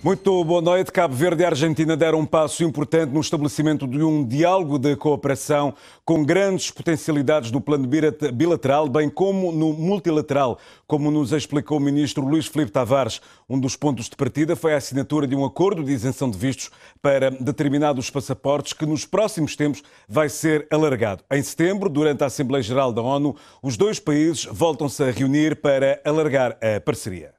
Muito boa noite. Cabo Verde e Argentina deram um passo importante no estabelecimento de um diálogo de cooperação com grandes potencialidades do plano bilateral, bem como no multilateral, como nos explicou o ministro Luís Filipe Tavares. Um dos pontos de partida foi a assinatura de um acordo de isenção de vistos para determinados passaportes que nos próximos tempos vai ser alargado. Em setembro, durante a Assembleia Geral da ONU, os dois países voltam-se a reunir para alargar a parceria.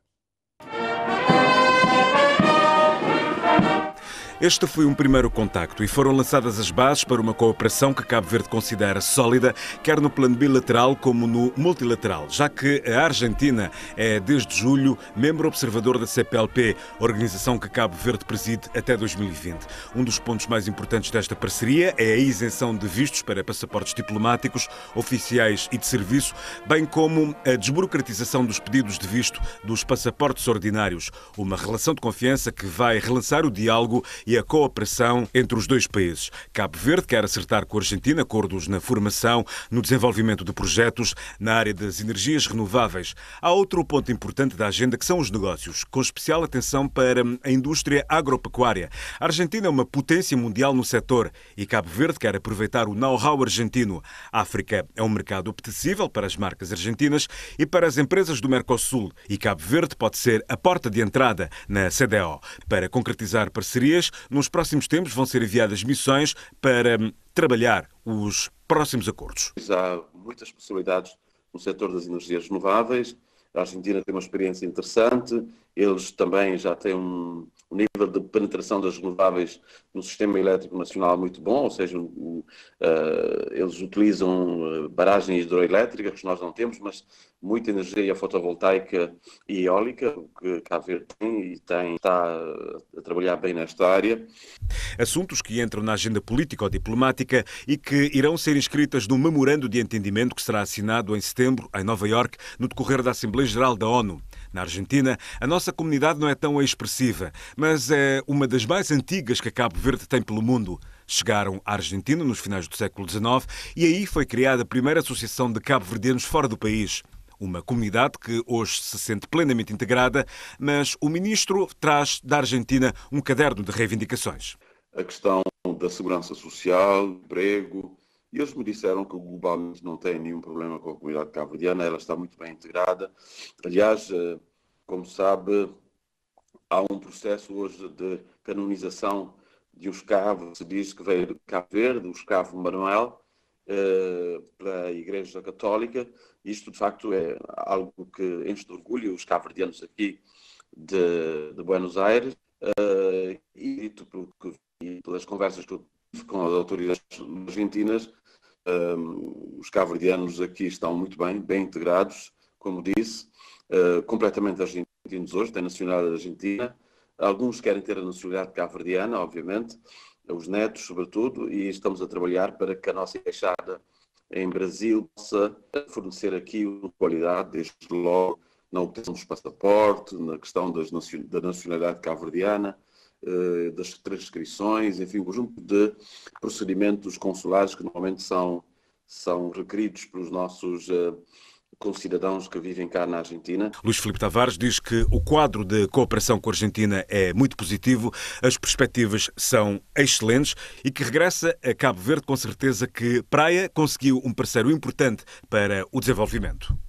Este foi um primeiro contacto e foram lançadas as bases para uma cooperação que Cabo Verde considera sólida, quer no plano bilateral como no multilateral, já que a Argentina é, desde julho, membro observador da CPLP, organização que Cabo Verde preside até 2020. Um dos pontos mais importantes desta parceria é a isenção de vistos para passaportes diplomáticos, oficiais e de serviço, bem como a desburocratização dos pedidos de visto dos passaportes ordinários. Uma relação de confiança que vai relançar o diálogo e a cooperação entre os dois países. Cabo Verde quer acertar com a Argentina acordos na formação, no desenvolvimento de projetos na área das energias renováveis. Há outro ponto importante da agenda que são os negócios, com especial atenção para a indústria agropecuária. A Argentina é uma potência mundial no setor e Cabo Verde quer aproveitar o know-how argentino. A África é um mercado apetecível para as marcas argentinas e para as empresas do Mercosul e Cabo Verde pode ser a porta de entrada na CDO. Para concretizar parcerias, nos próximos tempos vão ser enviadas missões para hum, trabalhar os próximos acordos. há muitas possibilidades no setor das energias renováveis. A Argentina tem uma experiência interessante, eles também já têm um, um nível de penetração das renováveis no sistema elétrico nacional muito bom, ou seja, uh, eles utilizam eh, barragens hidroelétricas, que nós não temos, mas muita energia fotovoltaica e eólica, que Cabo Verde tem e tem, está a trabalhar bem nesta área. Assuntos que entram na agenda política ou diplomática e que irão ser inscritas no memorando de entendimento que será assinado em setembro, em Nova Iorque, no decorrer da Assembleia Geral da ONU. Na Argentina, a nossa comunidade não é tão expressiva, mas é uma das mais antigas que a Cabo Verde tem pelo mundo. Chegaram à Argentina nos finais do século XIX e aí foi criada a primeira associação de cabo-verdianos fora do país. Uma comunidade que hoje se sente plenamente integrada, mas o ministro traz da Argentina um caderno de reivindicações. A questão da segurança social, emprego, e eles me disseram que globalmente não tem nenhum problema com a comunidade cabo-verdiana, ela está muito bem integrada. Aliás, eh, como sabe, há um processo hoje de canonização de um escravo, se diz que veio de Cabo Verde, o escravo Manuel, eh, pela Igreja Católica. Isto, de facto, é algo que enche de orgulho os cabo-verdianos aqui de, de, Buenos Aires. Eh, e dito que, pelas conversas que eu tive com as autoridades argentinas, os cabo-verdianos aqui estão muito bem, bem integrados, como disse, ah, completamente argentinos hoje, têm nacionalidade argentina. Alguns querem ter a nacionalidade cabo-verdiana, obviamente, os netos, sobretudo, e estamos a trabalhar para que a nossa queixada em Brasil possa fornecer aqui uma qualidade, desde logo, na obtenção dos passaportes, na questão das, da nacionalidade cabo-verdiana, eh, das transcrições, enfim, um conjunto de procedimentos consulares que normalmente são, são requeridos pelos nossos eh, concidadãos cidadãos que vivem cá na Argentina. Luís Filipe Tavares diz que o quadro de cooperação com a Argentina é muito positivo, as perspectivas são excelentes e que regressa a Cabo Verde com certeza que Praia conseguiu um parceiro importante para o desenvolvimento.